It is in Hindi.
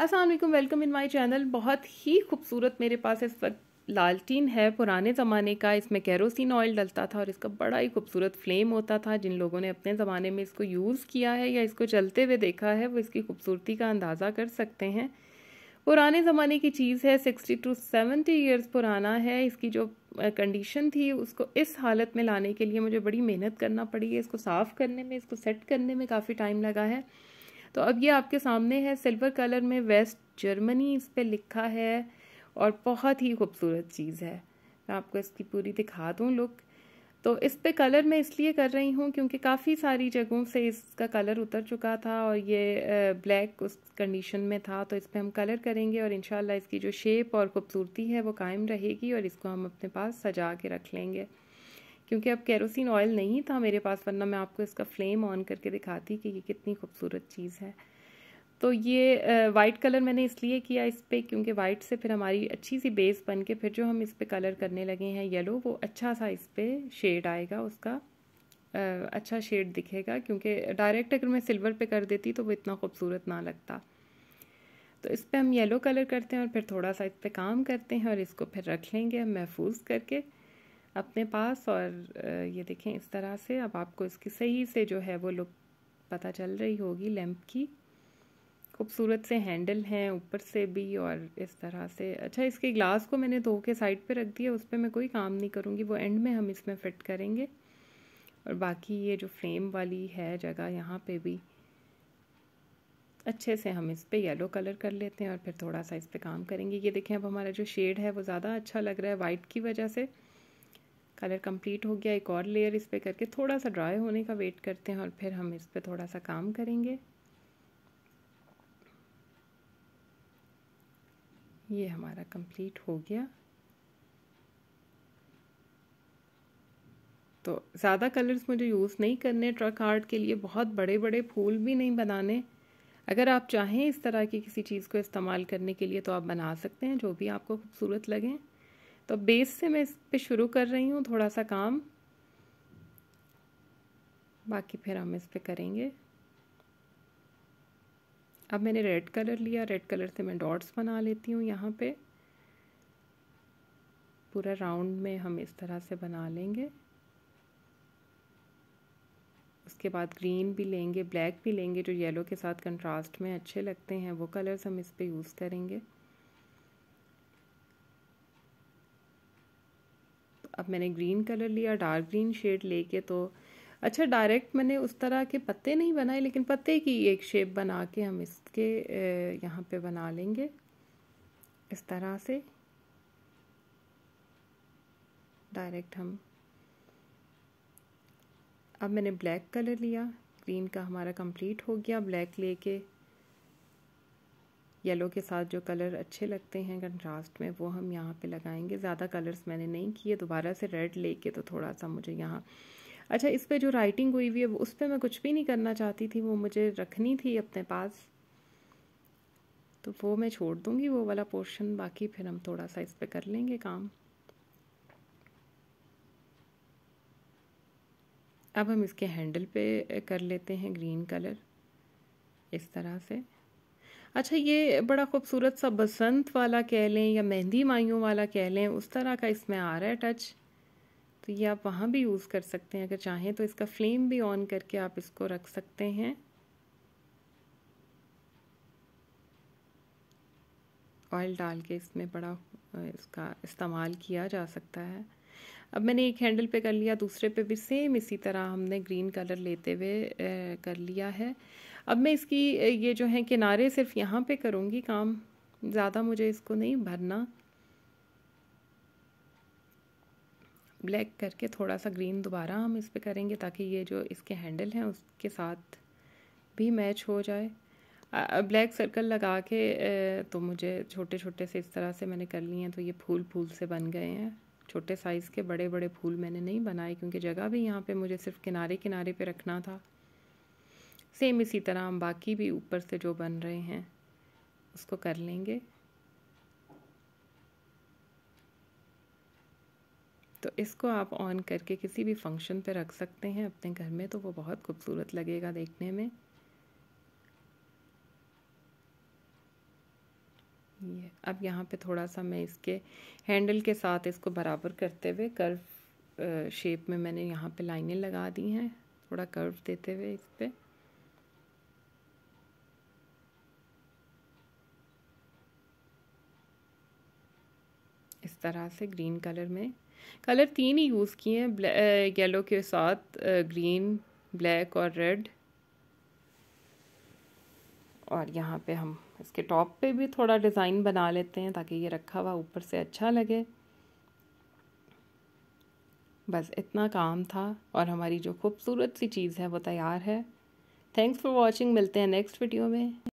Aslam welcome in my channel बहुत ही खूबसूरत मेरे पास इस वक्त लालटीन है पुराने ज़माने का इसमें कैरोसिन ऑयल डलता था और इसका बड़ा ही खूबसूरत फ्लेम होता था जिन लोगों ने अपने ज़माने में इसको यूज़ किया है या इसको चलते हुए देखा है वो इसकी खूबसूरती का अंदाज़ा कर सकते हैं पुराने ज़माने की चीज़ है सिक्सटी टू सेवेंटी ईयर्स पुराना है इसकी जो कंडीशन थी उसको इस हालत में लाने के लिए मुझे बड़ी मेहनत करना पड़ी है इसको साफ़ करने में इसको सेट करने में काफ़ी टाइम लगा है तो अब ये आपके सामने है सिल्वर कलर में वेस्ट जर्मनी इस पर लिखा है और बहुत ही खूबसूरत चीज़ है मैं आपको इसकी पूरी दिखा दूँ लुक तो इस पे कलर मैं इसलिए कर रही हूँ क्योंकि काफ़ी सारी जगहों से इसका कलर उतर चुका था और ये ब्लैक उस कंडीशन में था तो इस पर हम कलर करेंगे और इन इसकी जो शेप और ख़ूबसूरती है वो कायम रहेगी और इसको हम अपने पास सजा के रख लेंगे क्योंकि अब केरोसिन ऑयल नहीं था मेरे पास वरना मैं आपको इसका फ्लेम ऑन करके दिखाती कि ये कितनी खूबसूरत चीज़ है तो ये वाइट कलर मैंने इसलिए किया इस पर क्योंकि वाइट से फिर हमारी अच्छी सी बेस बन के फिर जो हम इस पर कलर करने लगे हैं येलो वो अच्छा सा इस पर शेड आएगा उसका अच्छा शेड दिखेगा क्योंकि डायरेक्ट अगर मैं सिल्वर पे कर देती तो वो इतना खूबसूरत ना लगता तो इस पर हम येलो कलर करते हैं और फिर थोड़ा सा इस पर काम करते हैं और इसको फिर रख लेंगे महफूज करके अपने पास और ये देखें इस तरह से अब आपको इसकी सही से जो है वो लुक पता चल रही होगी लैम्प की खूबसूरत से हैंडल हैं ऊपर से भी और इस तरह से अच्छा इसके ग्लास को मैंने धो के साइड पे रख दिया उस पर मैं कोई काम नहीं करूँगी वो एंड में हम इसमें फिट करेंगे और बाकी ये जो फ्रेम वाली है जगह यहाँ पे भी अच्छे से हम इस पर येलो कलर कर लेते हैं और फिर थोड़ा सा इस पर काम करेंगे ये देखें अब हमारा जो शेड है वो ज़्यादा अच्छा लग रहा है वाइट की वजह से कलर कंप्लीट हो गया एक और लेयर इस पर करके थोड़ा सा ड्राई होने का वेट करते हैं और फिर हम इस पर थोड़ा सा काम करेंगे ये हमारा कंप्लीट हो गया तो ज़्यादा कलर्स मुझे यूज़ नहीं करने ट्रक आर्ट के लिए बहुत बड़े बड़े फूल भी नहीं बनाने अगर आप चाहें इस तरह की किसी चीज़ को इस्तेमाल करने के लिए तो आप बना सकते हैं जो भी आपको खूबसूरत लगें तो बेस से मैं इस पर शुरू कर रही हूँ थोड़ा सा काम बाकी फिर हम इस पर करेंगे अब मैंने रेड कलर लिया रेड कलर से मैं डॉट्स बना लेती हूँ यहाँ पे पूरा राउंड में हम इस तरह से बना लेंगे उसके बाद ग्रीन भी लेंगे ब्लैक भी लेंगे जो येलो के साथ कंट्रास्ट में अच्छे लगते हैं वो कलर्स हम इस पर यूज़ करेंगे अब मैंने ग्रीन कलर लिया डार्क ग्रीन शेड लेके तो अच्छा डायरेक्ट मैंने उस तरह के पत्ते नहीं बनाए लेकिन पत्ते की एक शेप बना के हम इसके यहाँ पे बना लेंगे इस तरह से डायरेक्ट हम अब मैंने ब्लैक कलर लिया ग्रीन का हमारा कंप्लीट हो गया ब्लैक लेके येलो के साथ जो कलर अच्छे लगते हैं कंट्रास्ट में वो हम यहाँ पे लगाएंगे ज़्यादा कलर्स मैंने नहीं किए दोबारा से रेड लेके तो थोड़ा सा मुझे यहाँ अच्छा इस पर जो राइटिंग हुई हुई है उस पर मैं कुछ भी नहीं करना चाहती थी वो मुझे रखनी थी अपने पास तो वो मैं छोड़ दूँगी वो वाला पोर्शन बाकी फिर हम थोड़ा सा इस पर कर लेंगे काम अब हम इसके हैंडल पे कर लेते हैं ग्रीन कलर इस तरह से अच्छा ये बड़ा खूबसूरत सा बसंत वाला कह लें या मेहंदी माइयों वाला कह लें उस तरह का इसमें आ रहा है टच तो ये आप वहाँ भी यूज़ कर सकते हैं अगर चाहें तो इसका फ्लेम भी ऑन करके आप इसको रख सकते हैं ऑयल डाल के इसमें बड़ा इसका इस्तेमाल किया जा सकता है अब मैंने एक हैंडल पे कर लिया दूसरे पे भी सेम इसी तरह हमने ग्रीन कलर लेते हुए कर लिया है अब मैं इसकी ये जो है किनारे सिर्फ यहाँ पे करूँगी काम ज़्यादा मुझे इसको नहीं भरना ब्लैक करके थोड़ा सा ग्रीन दोबारा हम इस पर करेंगे ताकि ये जो इसके हैंडल हैं उसके साथ भी मैच हो जाए ब्लैक सर्कल लगा के तो मुझे छोटे छोटे से इस तरह से मैंने कर लिए हैं तो ये फूल फूल से बन गए हैं छोटे साइज़ के बड़े बड़े फूल मैंने नहीं बनाए क्योंकि जगह भी यहाँ पे मुझे सिर्फ किनारे किनारे पे रखना था सेम इसी तरह हम बाकी भी ऊपर से जो बन रहे हैं उसको कर लेंगे तो इसको आप ऑन करके किसी भी फंक्शन पे रख सकते हैं अपने घर में तो वो बहुत खूबसूरत लगेगा देखने में ये अब यहाँ पे थोड़ा सा मैं इसके हैंडल के साथ इसको बराबर करते हुए कर्व शेप में मैंने यहाँ पे लाइनें लगा दी हैं थोड़ा कर्व देते हुए इस पर तरह से ग्रीन कलर में कलर तीन ही यूज़ किए हैं येलो के साथ ग्रीन ब्लैक और रेड और यहाँ पे हम इसके टॉप पे भी थोड़ा डिज़ाइन बना लेते हैं ताकि ये रखा हुआ ऊपर से अच्छा लगे बस इतना काम था और हमारी जो खूबसूरत सी चीज़ है वो तैयार है थैंक्स फॉर वॉचिंग मिलते हैं नेक्स्ट वीडियो में